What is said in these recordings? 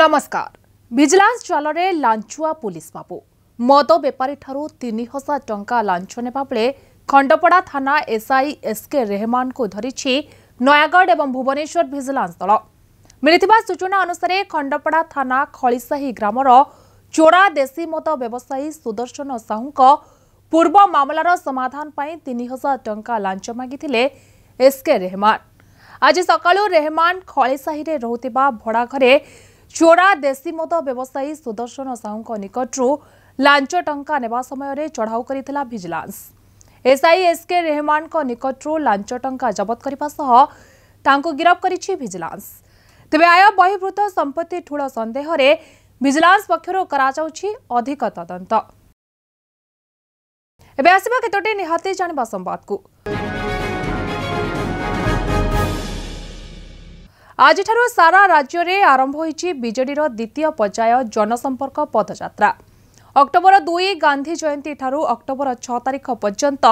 ନମସ୍କାର ଭିଜିଲାନ୍ସ ଜାଲରେ ଲାଞ୍ଚୁଆ ପୁଲିସ ବାବୁ ମଦ ବେପାରୀଠାରୁ ତିନି ହଜାର ଟଙ୍କା ଲାଞ୍ଚ ନେବା ବେଳେ ଖଣ୍ଡପଡ଼ା ଥାନା ଏସ୍ଆଇ ଏସ୍କେ ରେହମାନଙ୍କୁ ଧରିଛି ନୟାଗଡ଼ ଏବଂ ଭୁବନେଶ୍ୱର ଭିଜିଲାନ୍ସ ଦଳ ମିଳିଥିବା ସୂଚନା ଅନୁସାରେ ଖଣ୍ଡପଡ଼ା ଥାନା ଖଳିସାହି ଗ୍ରାମର ଚୋରା ଦେଶୀ ମଦ ବ୍ୟବସାୟୀ ସୁଦର୍ଶନ ସାହୁଙ୍କ ପୂର୍ବ ମାମଲାର ସମାଧାନ ପାଇଁ ତିନି ହଜାର ଟଙ୍କା ଲାଞ୍ଚ ମାଗିଥିଲେ ଏସ୍କେ ରେହମାନ ଆଜି ସକାଳୁ ରେହମାନ ଖଳିସାହିରେ ରହୁଥିବା ଭଡ଼ା ଘରେ ଚୋରା ଦେଶୀମଦ ବ୍ୟବସାୟୀ ସୁଦର୍ଶନ ସାହୁଙ୍କ ନିକଟରୁ ଲାଞ୍ଚ ଟଙ୍କା ନେବା ସମୟରେ ଚଢ଼ାଉ କରିଥିଲା ଭିଜିଲାନ୍ସ ଏସ୍ଆଇ ଏସ୍କେ ରେହମାନଙ୍କ ନିକଟରୁ ଲାଞ୍ଚ ଟଙ୍କା ଜବତ କରିବା ସହ ତାଙ୍କୁ ଗିରଫ କରିଛି ଭିଜିଲାନ୍ସ ତେବେ ଆୟ ବହିର୍ଭୂତ ସମ୍ପତ୍ତି ଠୁଳ ସନ୍ଦେହରେ ଭିଜିଲାନ୍ସ ପକ୍ଷରୁ କରାଯାଉଛି ଅଧିକ ତଦନ୍ତ ଏବେ ଆସିବା କେତୋଟି ନିହାତି ଜାଣିବା ସମ୍ବାଦକୁ ଆଜିଠାରୁ ସାରା ରାଜ୍ୟରେ ଆରମ୍ଭ ହୋଇଛି ବିଜେଡିର ଦ୍ୱିତୀୟ ପର୍ଯ୍ୟାୟ ଜନସମ୍ପର୍କ ପଦଯାତ୍ରା ଅକ୍ଟୋବର ଦୁଇ ଗାନ୍ଧୀ ଜୟନ୍ତୀ ଠାରୁ ଅକ୍ଟୋବର ଛଅ ତାରିଖ ପର୍ଯ୍ୟନ୍ତ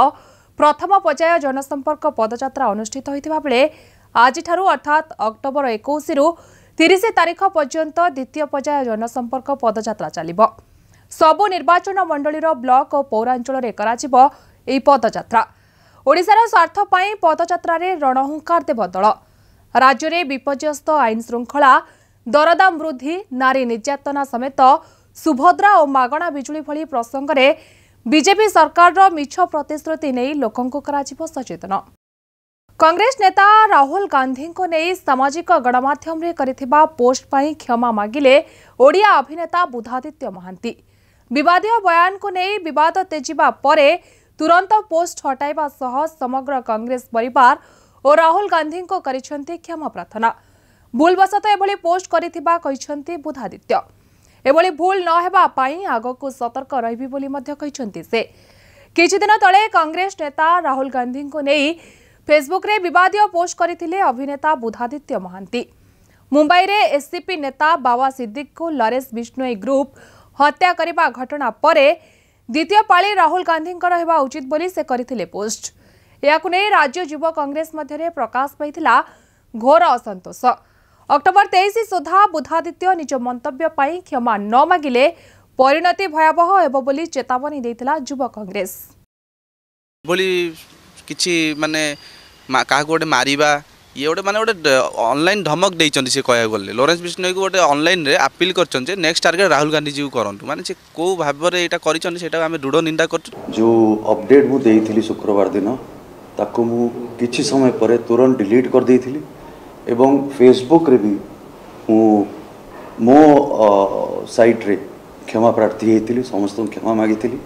ପ୍ରଥମ ପର୍ଯ୍ୟାୟ ଜନସମ୍ପର୍କ ପଦଯାତ୍ରା ଅନୁଷ୍ଠିତ ହୋଇଥିବା ବେଳେ ଆଜିଠାରୁ ଅର୍ଥାତ୍ ଅକ୍ଟୋବର ଏକୋଇଶରୁ ତିରିଶ ତାରିଖ ପର୍ଯ୍ୟନ୍ତ ଦ୍ୱିତୀୟ ପର୍ଯ୍ୟାୟ ଜନସମ୍ପର୍କ ପଦଯାତ୍ରା ଚାଲିବ ସବୁ ନିର୍ବାଚନ ମଣ୍ଡଳୀର ବ୍ଲକ ଓ ପୌରାଞ୍ଚଳରେ କରାଯିବ ଏହି ପଦଯାତ୍ରା ଓଡ଼ିଶାର ସ୍ୱାର୍ଥ ପାଇଁ ପଦଯାତ୍ରାରେ ରଣହୁଙ୍କାର ଦେବ ଦଳ ରାଜ୍ୟରେ ବିପର୍ଯ୍ୟସ୍ତ ଆଇନ ଶୃଙ୍ଖଳା ଦରଦାମ ବୃଦ୍ଧି ନାରୀ ନିର୍ଯାତନା ସମେତ ସୁଭଦ୍ରା ଓ ମାଗଣା ବିଜୁଳି ଭଳି ପ୍ରସଙ୍ଗରେ ବିଜେପି ସରକାରର ମିଛ ପ୍ରତିଶ୍ରୁତି ନେଇ ଲୋକଙ୍କୁ କରାଯିବ ସଚେତନ କଂଗ୍ରେସ ନେତା ରାହୁଲ ଗାନ୍ଧୀଙ୍କୁ ନେଇ ସାମାଜିକ ଗଣମାଧ୍ୟମରେ କରିଥିବା ପୋଷ୍ଟ ପାଇଁ କ୍ଷମା ମାଗିଲେ ଓଡ଼ିଆ ଅଭିନେତା ବୁଧାଦିତ୍ୟ ମହାନ୍ତି ବିବାଦୀୟ ବୟାନକୁ ନେଇ ବିବାଦ ତେଜିବା ପରେ ତୁରନ୍ତ ପୋଷ୍ଟ ହଟାଇବା ସହ ସମଗ୍ର କଂଗ୍ରେସ ପରିବାର और राहुल गांधी को करम प्रार्थना भूलवशत पोस्ट कर बुधादित्य भूल नई आग को सतर्क रही से किद ते कंग्रेस नेता राहुल गांधी को नहीं फेसबुक रे बदय पोस्ट करते अभिनेता बुधादित्य महांती मुंबई में एससीपी नेता बाबा सिद्दिक को लरेस विष्णुई ग्रुप हत्या करने घटना पर द्वितीय पाली राहुल गांधी उचित बोली से पोस्ट ଏହାକୁ ନେଇ ରାଜ୍ୟ ଯୁବ କଂଗ୍ରେସ ମଧ୍ୟରେ ପ୍ରକାଶ ପାଇଥିଲା ଘୋର ଅସନ୍ତୋଷ ଅକ୍ଟୋବର ତେଇଶ ସୁଦ୍ଧା ବୁଧାଦିତ୍ୟ ନିଜ ମନ୍ତବ୍ୟ ପାଇଁ କ୍ଷମା ନ ମାଗିଲେ ପରିଣତି ଭୟାବହ ହେବ ବୋଲି ଚେତାବନୀ ଦେଇଥିଲା ଯୁବ କଂଗ୍ରେସ ଏଭଳି କିଛି ମାନେ କାହାକୁ ଗୋଟେ ମାରିବା ଇଏ ଗୋଟେ ମାନେ ଗୋଟେ ଅନଲାଇନ୍ ଧମକ ଦେଇଛନ୍ତି ସେ କହିବାକୁ ଗଲେ ଲୋରେନ୍ସ ବିଷ୍ଣୋଇକୁ ଗୋଟେ ଅନଲାଇନ୍ରେ ଆପିଲ୍ କରିଛନ୍ତି ଯେ ନେକ୍ସଟ ଟାର୍ଗେଟ୍ ରାହୁଲ ଗାନ୍ଧୀଜୀକୁ କରନ୍ତୁ ମାନେ ସେ କେଉଁ ଭାବରେ ଏଇଟା କରିଛନ୍ତି ସେଇଟାକୁ ଆମେ ଦୃଢ଼ ନିନ୍ଦା କରୁଛୁ ଯେଉଁ ଅପଡେଟ୍ ମୁଁ ଦେଇଥିଲି ଶୁକ୍ରବାର ଦିନ তাকমউ কিচি সময় পরে তুরন ডিলিট কর দিছিলি এবং ফেসবুক রেবি ও মো সাইট রে ক্ষমা প্রার্থনা হেইছিল সমস্ত ক্ষমা মাগিছিলি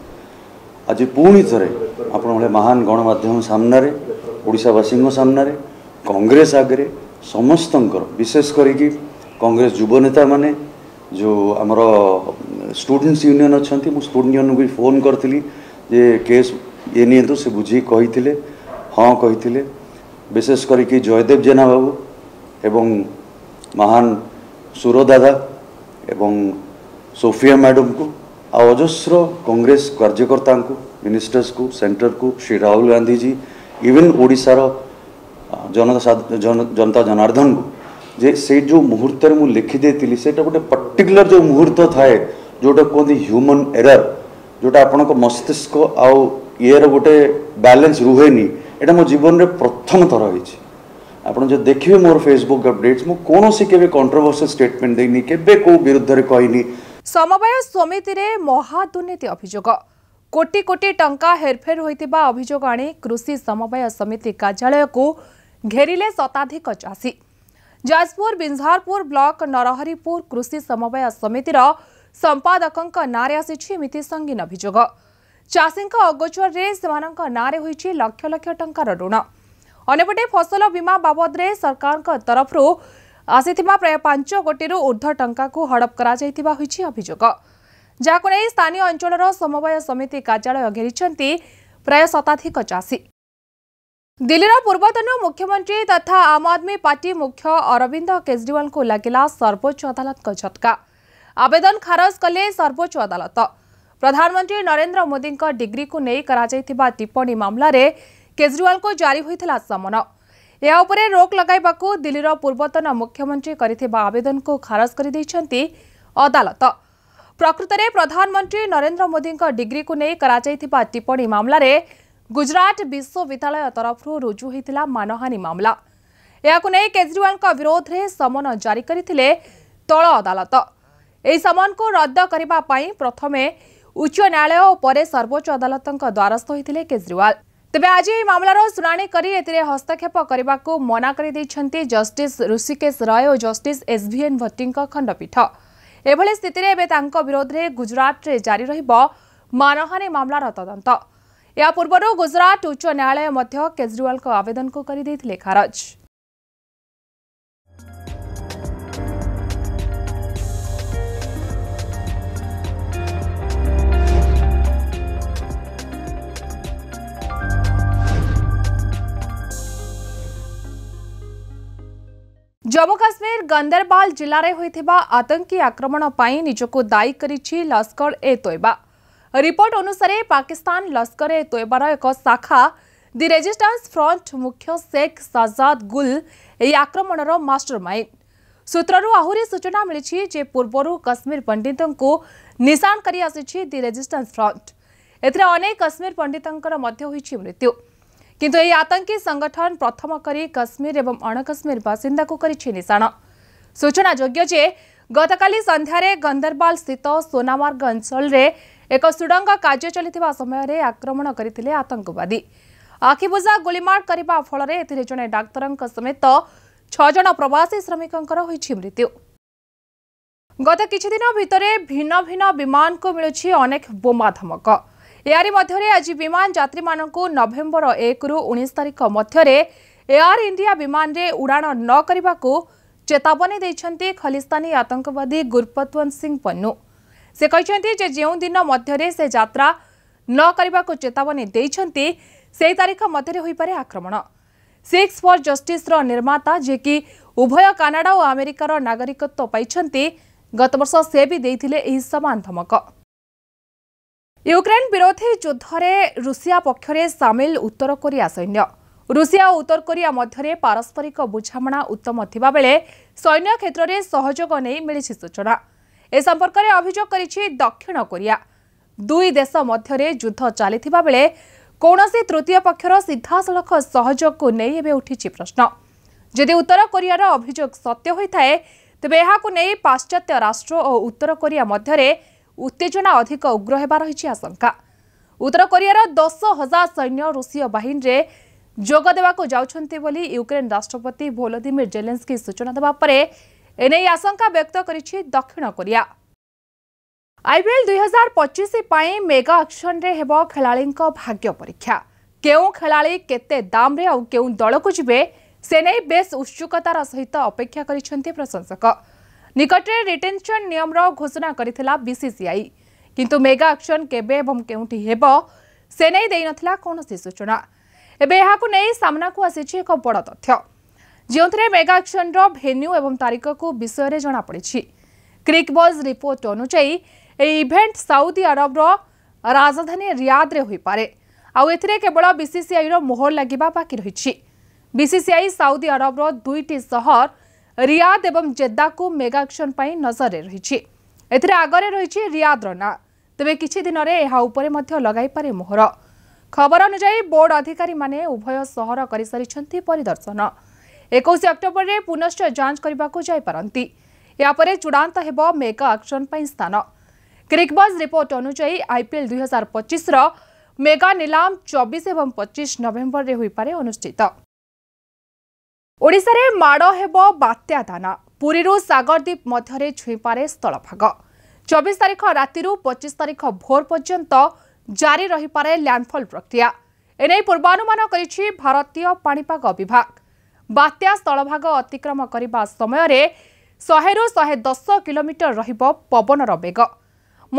আজি পূণিছরে आपण মহান গণমাধ্যম সামনারে ওড়িশা বাসীங்கோ সামনারে কংগ্রেস আগরে সমস্তଙ୍କর বিশেষ করি কি কংগ্রেস যুবনেতা মানে যে আমরো স্টুডেন্টস ইউনিয়ন আছেনতি মো স্টুডেন্টস ইউনিয়নও ফোন করছিলি যে কেস এ নিহতো সে বুঝি কইছিললে ହଁ କହିଥିଲେ ବିଶେଷ କରିକି ଜୟଦେବ ଜେନା ବାବୁ ଏବଂ ମହାନ ସୁର ଦାଦା ଏବଂ ସୋଫିଆ ମ୍ୟାଡ଼ାମଙ୍କୁ ଆଉ ଅଜସ୍ର କଂଗ୍ରେସ କାର୍ଯ୍ୟକର୍ତ୍ତାଙ୍କୁ ମିନିଷ୍ଟର୍ସକୁ ସେଣ୍ଟରକୁ ଶ୍ରୀ ରାହୁଲ ଗାନ୍ଧିଜୀ ଇଭେନ୍ ଓଡ଼ିଶାର ଜନତା ଜନାର୍ଦ୍ଦନକୁ ଯେ ସେଇ ଯେଉଁ ମୁହୂର୍ତ୍ତରେ ମୁଁ ଲେଖିଦେଇଥିଲି ସେଇଟା ଗୋଟେ ପର୍ଟିକୁଲାର ଯେଉଁ ମୁହୂର୍ତ୍ତ ଥାଏ ଯେଉଁଟା କୁହନ୍ତି ହ୍ୟୁମନ୍ ଏରର୍ ଯେଉଁଟା ଆପଣଙ୍କ ମସ୍ତିଷ୍କ ଆଉ ଇଏର ଗୋଟେ ବ୍ୟାଲେନ୍ସ ରୁହେନି ଏଇଟା ମୋ ଜୀବନରେ ପ୍ରଥମ ଥର ହେଇଛି ଆପଣ ଯଦି ଦେଖିବେ ମୋର ଫେସବୁକ୍ ଅପଡେଟ୍ସ ମୁଁ କୌଣସି କେବେ କଣ୍ଟ୍ରୋଭର୍ସିଆଲ ଷ୍ଟେଟମେଣ୍ଟ ଦେଇନି କେବେ କୋଉ ବିରୁଦ୍ଧରେ କହିନି ସମବାୟ ସମିତିରେ ମହାଦୁର୍ନୀତି ଅଭିଯୋଗ କୋଟି କୋଟି ଟଙ୍କା ହେରଫେର ହୋଇଥିବା ଅଭିଯୋଗ ଆଣି କୃଷି ସମବାୟ ସମିତି କାର୍ଯ୍ୟାଳୟକୁ ଘେରିଲେ ଶତାଧିକ ଚାଷୀ ଯାଜପୁର ବିଞ୍ଝାରପୁର ବ୍ଲକ ନରହରିପୁର କୃଷି ସମବାୟ ସମିତିର ସମ୍ପାଦକଙ୍କ ନାଁରେ ଆସିଛି ଏମିତି ସଙ୍ଗୀନ ଅଭିଯୋଗ ଚାଷୀଙ୍କ ଅଗୋଚରରେ ସେମାନଙ୍କ ନାଁରେ ହୋଇଛି ଲକ୍ଷ ଲକ୍ଷ ଟଙ୍କାର ଋଣ ଅନ୍ୟପଟେ ଫସଲ ବୀମା ବାବଦରେ ସରକାରଙ୍କ ତରଫରୁ ଆସିଥିବା ପ୍ରାୟ ପାଞ୍ଚ କୋଟିରୁ ଉର୍ଦ୍ଧ୍ୱ ଟଙ୍କାକୁ ହଡପ କରାଯାଇଥିବା ହୋଇଛି ଅଭିଯୋଗ ଯାହାକୁ ନେଇ ସ୍ଥାନୀୟ ଅଞ୍ଚଳର ସମବାୟ ସମିତି କାର୍ଯ୍ୟାଳୟ ଘେରିଛନ୍ତି ପ୍ରାୟ ଶତାଧିକ ଚାଷୀ ଦିଲ୍ଲୀର ପୂର୍ବତନ ମୁଖ୍ୟମନ୍ତ୍ରୀ ତଥା ଆମ୍ ଆଦମୀ ପାର୍ଟି ମୁଖ୍ୟ ଅରବିନ୍ଦ କେଜରିୱାଲଙ୍କୁ ଲାଗିଲା ସର୍ବୋଚ୍ଚ ଅଦାଲତଙ୍କ ଝଟକା ଆବେଦନ ଖାରଜ କଲେ ସର୍ବୋଚ୍ଚ ଅଦାଲତ ପ୍ରଧାନମନ୍ତ୍ରୀ ନରେନ୍ଦ୍ର ମୋଦିଙ୍କ ଡିଗ୍ରୀକୁ ନେଇ କରାଯାଇଥିବା ଟିପ୍ପଣୀ ମାମଲାରେ କେଜରିୱାଲଙ୍କୁ ଜାରି ହୋଇଥିଲା ସମନ ଏହା ଉପରେ ରୋକ ଲଗାଇବାକୁ ଦିଲ୍ଲୀର ପୂର୍ବତନ ମୁଖ୍ୟମନ୍ତ୍ରୀ କରିଥିବା ଆବେଦନକୁ ଖାରଜ କରିଦେଇଛନ୍ତି ଅଦାଲତ ପ୍ରକୃତରେ ପ୍ରଧାନମନ୍ତ୍ରୀ ନରେନ୍ଦ୍ର ମୋଦିଙ୍କ ଡିଗ୍ରୀକୁ ନେଇ କରାଯାଇଥିବା ଟିପ୍ପଣୀ ମାମଲାରେ ଗୁଜରାଟ ବିଶ୍ୱବିଦ୍ୟାଳୟ ତରଫରୁ ରୁଜୁ ହୋଇଥିଲା ମାନହାନି ମାମଲା ଏହାକୁ ନେଇ କେଜରିୱାଲଙ୍କ ବିରୋଧରେ ସମନ ଜାରି କରିଥିଲେ ତଳ ଅଦାଲତ ଏହି ସମନକୁ ରଦ୍ଦ କରିବା ପାଇଁ ପ୍ରଥମେ उच्च न्यायालय पर सर्वोच्च अदालत द्वारस्थ होते केजरीवाल तेज आज मामलों शुणी कर हस्तक्षेप करने को मना कर जस्टिस ऋषिकेश रय और जस्टिस एसभीएन भट्टी खंडपीठ एभली स्थित में विरोध में गुजरात जारी रानहानी मामलार तदंत यह पूर्व गुजरात उच्च न्यायालय केजरीवाल आवेदन को करदे जम्मू काश्मीर गंदरबाल जिले में होता आतंकी आक्रमण पर निजक दायी कर लस्कर ए तोयबा रिपोर्ट अनुसार पाकिस्तान लस्कर ए तोयबार एक शाखा दि रेजिस्टेंस फ्रंट मुख्य शेख साजाद गुल आक्रमण मास्टर माइंड सूत्र आहरी सूचना मिली जे पूर्व कश्मीर पंडित को निशान कर दि रेजिस्टेंस फ्रंट एनेक कश्मीर पंडित मृत्यु কিন্তু এই আতঙ্কী সংগঠন প্রথম করে কাশ্মীর এবং অণকাশ্মীর বাসিন্দাকে করেছে নিশাণ সূচনাযোগ্য যে গতকালি সন্ধ্যায় গন্ধরবাল স্থিত সোনামার্গ অঞ্চলের এক সুড়ঙ্গ কাজ চাল সময় আক্রমণ করে আতঙ্কবাদী আখিবুজা গুলিমাড করা ফলরে এতে জনে ডাক্তর সমেত ছজন প্রবাসী শ্রমিকঙ্কর হয়েছে মৃত্যু গত কিছুদিন ভিতরে ভিন্ন ভিন্ন বিমানকু মিলুছি অনেক বোমা ধমক ଏହାରି ମଧ୍ୟରେ ଆଜି ବିମାନ ଯାତ୍ରୀମାନଙ୍କୁ ନଭେମ୍ବର ଏକରୁ ଉଣେଇଶ ତାରିଖ ମଧ୍ୟରେ ଏୟାର ଇଣ୍ଡିଆ ବିମାନରେ ଉଡ଼ାଣ ନ କରିବାକୁ ଚେତାବନୀ ଦେଇଛନ୍ତି ଖଲିସ୍ତାନୀ ଆତଙ୍କବାଦୀ ଗୁରପତୱନ୍ ସିଂହ ପନ୍ନୁ ସେ କହିଛନ୍ତି ଯେ ଯେଉଁଦିନ ମଧ୍ୟରେ ସେ ଯାତ୍ରା ନ କରିବାକୁ ଚେତାବନୀ ଦେଇଛନ୍ତି ସେହି ତାରିଖ ମଧ୍ୟରେ ହୋଇପାରେ ଆକ୍ରମଣ ସିକ୍ସ ଫର୍ ଜଷ୍ଟିସ୍ର ନିର୍ମାତା ଯିଏକି ଉଭୟ କାନାଡ଼ା ଓ ଆମେରିକାର ନାଗରିକତ୍ୱ ପାଇଛନ୍ତି ଗତବର୍ଷ ସେ ବି ଦେଇଥିଲେ ଏହି ସମାନ ଧମକ ୟୁକ୍ରେନ୍ ବିରୋଧୀ ଯୁଦ୍ଧରେ ରୁଷିଆ ପକ୍ଷରେ ସାମିଲ ଉତ୍ତର କୋରିଆ ସୈନ୍ୟ ରୁଷିଆ ଓ ଉତ୍ତର କୋରିଆ ମଧ୍ୟରେ ପାରସ୍କରିକ ବୁଝାମଣା ଉତ୍ତମ ଥିବାବେଳେ ସୈନ୍ୟ କ୍ଷେତ୍ରରେ ସହଯୋଗ ନେଇ ମିଳିଛି ସୂଚନା ଏ ସମ୍ପର୍କରେ ଅଭିଯୋଗ କରିଛି ଦକ୍ଷିଣ କୋରିଆ ଦୁଇ ଦେଶ ମଧ୍ୟରେ ଯୁଦ୍ଧ ଚାଲିଥିବା ବେଳେ କୌଣସି ତୃତୀୟ ପକ୍ଷର ସିଧାସଳଖ ସହଯୋଗକୁ ନେଇ ଏବେ ଉଠିଛି ପ୍ରଶ୍ନ ଯଦି ଉତ୍ତର କୋରିଆର ଅଭିଯୋଗ ସତ୍ୟ ହୋଇଥାଏ ତେବେ ଏହାକୁ ନେଇ ପାଶ୍ଚାତ୍ୟ ରାଷ୍ଟ୍ର ଓ ଉତ୍ତର କୋରିଆ ମଧ୍ୟରେ ଉତ୍ତେଜନା ଅଧିକ ଉଗ୍ର ହେବା ରହିଛି ଆଶଙ୍କା ଉତ୍ତର କୋରିଆର ଦଶ ହଜାର ସୈନ୍ୟ ରୁଷୀୟ ବାହିନୀରେ ଯୋଗ ଦେବାକୁ ଯାଉଛନ୍ତି ବୋଲି ୟୁକ୍ରେନ୍ ରାଷ୍ଟ୍ରପତି ଭୋଲୋଦିମିର ଜେଲେନ୍ସ୍କି ସୂଚନା ଦେବା ପରେ ଏନେଇ ଆଶଙ୍କା ବ୍ୟକ୍ତ କରିଛି ଦକ୍ଷିଣ କୋରିଆ ଆଇପିଏଲ୍ ଦୁଇ ହଜାର ପଚିଶ ପାଇଁ ମେଗା ଅକ୍ସନ୍ରେ ହେବ ଖେଳାଳିଙ୍କ ଭାଗ୍ୟ ପରୀକ୍ଷା କେଉଁ ଖେଳାଳି କେତେ ଦାମ୍ରେ ଆଉ କେଉଁ ଦଳକୁ ଯିବେ ସେ ନେଇ ବେଶ୍ ଉତ୍ସୁକତାର ସହିତ ଅପେକ୍ଷା କରିଛନ୍ତି ପ୍ରଶଂସକ নিকটে রিটেনশন নিয়মর ঘোষণা করেছিল বিসিসিআই কিন্তু মেগা আকশন কেবে এবং কেউটি ହେବ সে নেই দেই নথিলা কোনসি সূচনা এবে এহাকু নেই সামনাকু আসিছি এক বড় তথ্য ଯେଉଁଥିରେ ମେଗା ଆକ୍ସନର ଭେନ୍ୟୁ ଏବଂ ତାରିଖକୁ ବିଷୟରେ ଜଣାପଡ଼ିଛି କ୍ରିକବଜ୍ ରିପୋର୍ଟ ଅନୁଯାୟୀ ଏହି ଇଭେଣ୍ଟ ସାଉଦି ଆରବର ରାଜଧାନୀ ରିୟାଦରେ ହୋଇପାରେ ଆଉ ଏଥିରେ କେବଳ ବିସିସିଆଇର ମୋହର ଲାଗିବା ବାକି ରହିଛି ବିସିସିଆଇ ସାଉଦି ଆରବର ଦୁଇଟି ସହର ରିୟାଦ୍ ଏବଂ ଜେଦ୍ଦାକୁ ମେଗା ଆକ୍ସନ୍ ପାଇଁ ନଜରରେ ରହିଛି ଏଥିରେ ଆଗରେ ରହିଛି ରିୟାଦ୍ର ନାଁ ତେବେ କିଛି ଦିନରେ ଏହା ଉପରେ ମଧ୍ୟ ଲଗାଇପାରେ ମୋହର ଖବର ଅନୁଯାୟୀ ବୋର୍ଡ ଅଧିକାରୀମାନେ ଉଭୟ ସହର କରିସାରିଛନ୍ତି ପରିଦର୍ଶନ ଏକୋଇଶ ଅକ୍ଟୋବରରେ ପୁନଶ୍ଚ ଯାଞ୍ଚ କରିବାକୁ ଯାଇପାରନ୍ତି ଏହାପରେ ଚୂଡ଼ାନ୍ତ ହେବ ମେଗା ଆକ୍ସନ୍ ପାଇଁ ସ୍ଥାନ କ୍ରିକବଜ୍ ରିପୋର୍ଟ ଅନୁଯାୟୀ ଆଇପିଏଲ୍ ଦୁଇହଜାର ପଚିଶର ମେଗା ନିଲାମ ଚବିଶ ଏବଂ ପଚିଶ ନଭେମ୍ବରରେ ହୋଇପାରେ ଅନୁଷ୍ଠିତ ଓଡ଼ିଶାରେ ମାଡ଼ ହେବ ବାତ୍ୟା ଦାନା ପୁରୀରୁ ସାଗରଦ୍ୱୀପ ମଧ୍ୟରେ ଛୁଇଁପାରେ ସ୍ଥଳଭାଗ ଚବିଶ ତାରିଖ ରାତିରୁ ପଚିଶ ତାରିଖ ଭୋର ପର୍ଯ୍ୟନ୍ତ ଜାରି ରହିପାରେ ଲ୍ୟାଣ୍ଡଫଲ୍ ପ୍ରକ୍ରିୟା ଏନେଇ ପୂର୍ବାନୁମାନ କରିଛି ଭାରତୀୟ ପାଣିପାଗ ବିଭାଗ ବାତ୍ୟା ସ୍ଥଳଭାଗ ଅତିକ୍ରମ କରିବା ସମୟରେ ଶହେରୁ ଶହେ ଦଶ କିଲୋମିଟର ରହିବ ପବନର ବେଗ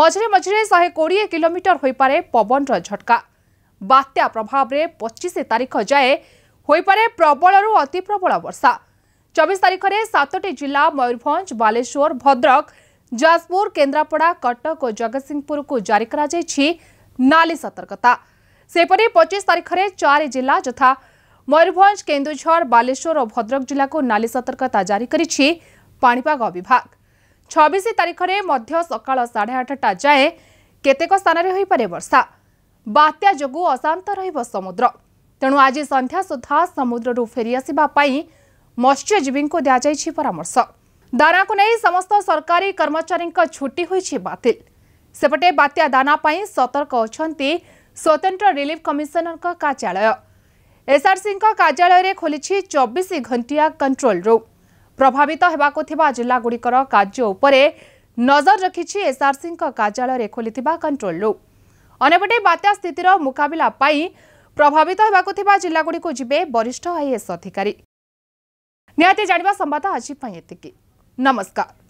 ମଝିରେ ମଝିରେ ଶହେ କୋଡ଼ିଏ କିଲୋମିଟର ହୋଇପାରେ ପବନର ଝଟକା ବାତ୍ୟା ପ୍ରଭାବରେ ପଚିଶ ତାରିଖ ଯାଏଁ होपे प्रबल अति प्रबल वर्षा चबीस तारीख में सतट जिला मयूरभ बालेश्वर भद्रक जाजपुर केन्द्रापड़ा कटक और जगत सिंहपुर को जारी करी सतर्कता सेपरी पचीस तारीख में चार जिला जथा मयूरभ केन्दूर बालेश्वर और भद्रक जिला को नाली सतर्कता जारी करणिपाग विभाग छबिश तारीख में मध्य सका साढ़े आठटा जाए केतेक स्थानीय वर्षा बात्या जो अशांत रुद्र तेणु आज सन्या सुधा समुद्र फेरी मत्स्यजीवी को दिजाई परामर्श दाना को नहीं समस्त सरकारी कर्मचारी छुट्टी होतील सेपटे बात्या दानापी सतर्क अच्छा स्वतंत्र रिलीफ कमिशनर का कार्यालय एसआरसी कार्यालय खोली चबीश घंटिया कंट्रोल रूम प्रभावित होगा जिलागुड़ कार्य नजर रखी एसआरसी कार्यालय खोली कंट्रोल रूम अनेपटे बात्या स्थितर मुकबिला ପ୍ରଭାବିତ ହେବାକୁ ଥିବା ଜିଲ୍ଲାଗୁଡ଼ିକୁ ଯିବେ ବରିଷ୍ଠ ଆଇଏଏସ୍ ଅଧିକାରୀ ନିହାତି ଜାଣିବା ସମ୍ବାଦ ଆଜି ପାଇଁ ଏତିକି ନମସ୍କାର